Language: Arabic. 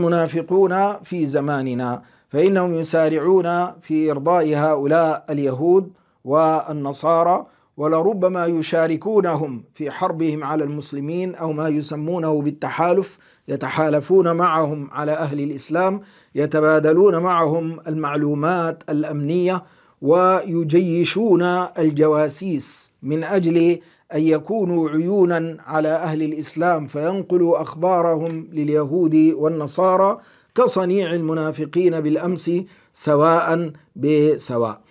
المنافقون في زماننا فإنهم يسارعون في إرضاء هؤلاء اليهود والنصارى ولربما يشاركونهم في حربهم على المسلمين أو ما يسمونه بالتحالف يتحالفون معهم على أهل الإسلام يتبادلون معهم المعلومات الأمنية ويجيشون الجواسيس من أجل أن يكونوا عيونا على أهل الإسلام فينقلوا أخبارهم لليهود والنصارى كصنيع المنافقين بالأمس سواء بسواء